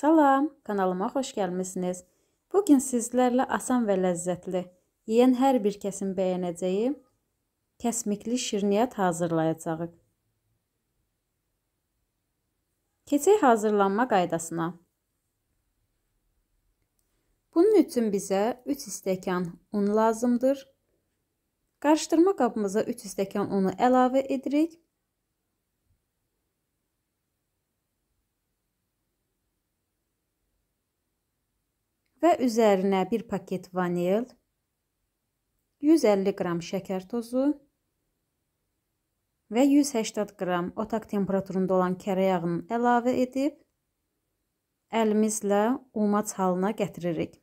Salam, kanalıma xoş gəlmisiniz. Bugün sizlərlə asan və ləzzətli, yeyən hər bir kəsin bəyənəcəyi kəsmikli şirniyyət hazırlayacağıq. Keçək hazırlanma qaydasına. Bunun üçün bizə 3 stəkan un lazımdır. Qarışdırma qabımıza 3 stəkan unu əlavə edirik və üzərinə 1 paket vanil, 150 qram şəkər tozu və 180 qram otaq temperaturunda olan kərə yağını əlavə edib əlimizlə umac halına gətiririk.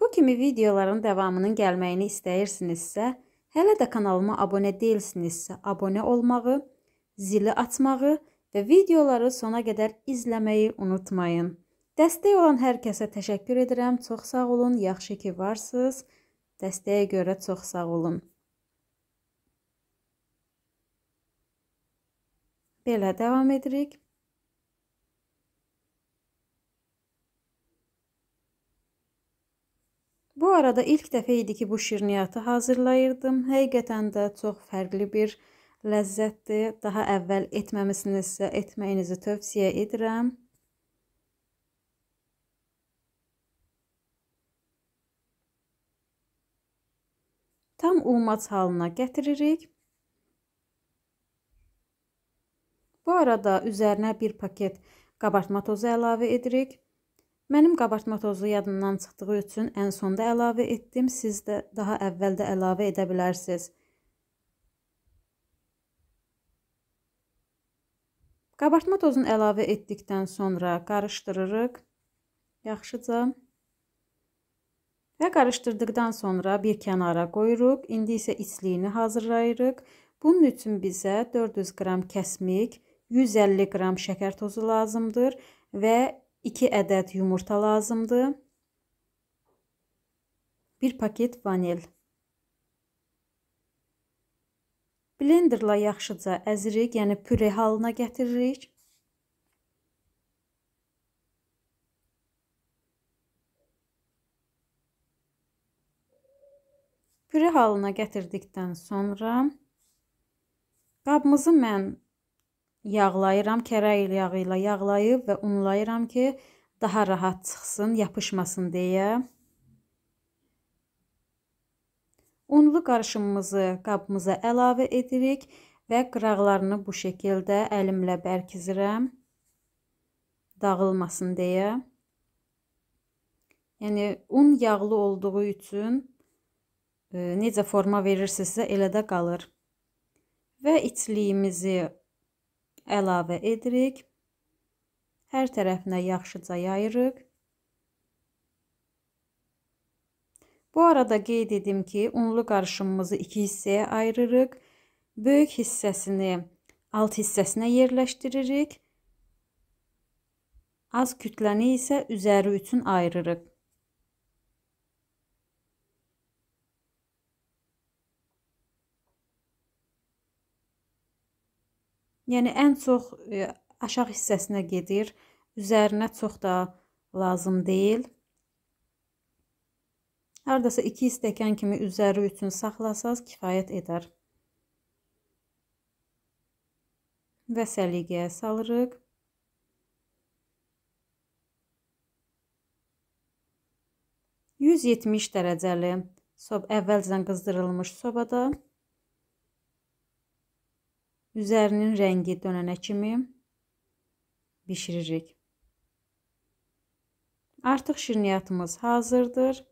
Bu kimi videoların davamının gəlməyini istəyirsinizsə, hələ də kanalıma abunə deyilsinizsə, abunə olmağı, zili açmağı və videoları sona qədər izləməyi unutmayın. Dəstək olan hər kəsə təşəkkür edirəm. Çox sağ olun. Yaxşı ki varsınız. Dəstəyə görə çox sağ olun. Belə davam edirik. Bu arada ilk dəfə idi ki, bu şirniyyatı hazırlayırdım. Həqiqətən də çox fərqli bir ləzzətdir. Daha əvvəl etməmisinizsə etməyinizi tövsiyə edirəm. Tam umac halına gətiririk. Bu arada üzərinə bir paket qabartma tozu əlavə edirik. Mənim qabartma tozu yadımdan çıxdığı üçün ən sonda əlavə etdim. Siz də daha əvvəldə əlavə edə bilərsiniz. Qabartma tozunu əlavə etdikdən sonra qarışdırırıq yaxşıca. Və qarışdırdıqdan sonra bir kənara qoyuruq. İndi isə içliyini hazırlayırıq. Bunun üçün bizə 400 qram kəsmik, 150 qram şəkər tozu lazımdır və 2 ədəd yumurta lazımdır. 1 paket vanil. Blenderla yaxşıca əzirik, yəni püre halına gətiririk. Püre halına gətirdikdən sonra qabımızı mən yağlayıram, kərəyil yağı ilə yağlayıb və unlayıram ki, daha rahat çıxsın, yapışmasın deyə. Unlu qarışımımızı qabımıza əlavə edirik və qıraqlarını bu şəkildə əlimlə bərkizirəm. Dağılmasın deyə. Yəni, un yağlı olduğu üçün e, necə forma verirsinizsə elə də qalır. Və içliyimizi əlavə edirik. Hər tərəfinə yaxşıca yayırıq. Bu arada qeyd edim ki, unlu qarışımımızı iki hissəyə ayırırıq. Böyük hissəsini alt hissəsinə yerləşdiririk. Az kütləni isə üzəri üçün ayırırıq. Yəni ən çox e, aşağı hissəsinə gedir. Üzərinə çox da lazım deyil. Haradasa 2 stəkan kimi üzəri üçün saxlasanız kifayət edər. Və səliqəyə salırıq. Yüz yetmiş dərəcəli sob əvvəlcədən qızdırılmış sobada üzərinin rəngi dönənə kimi bişiririk. Artıq şirniyyatımız hazırdır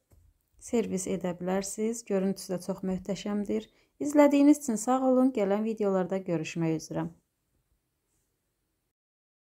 servis edə bilərsiniz. Görüntüsü də çox möhtəşəmdir. İzlədiyiniz üçün sağ olun. Gələn videolarda görüşmək üzrə.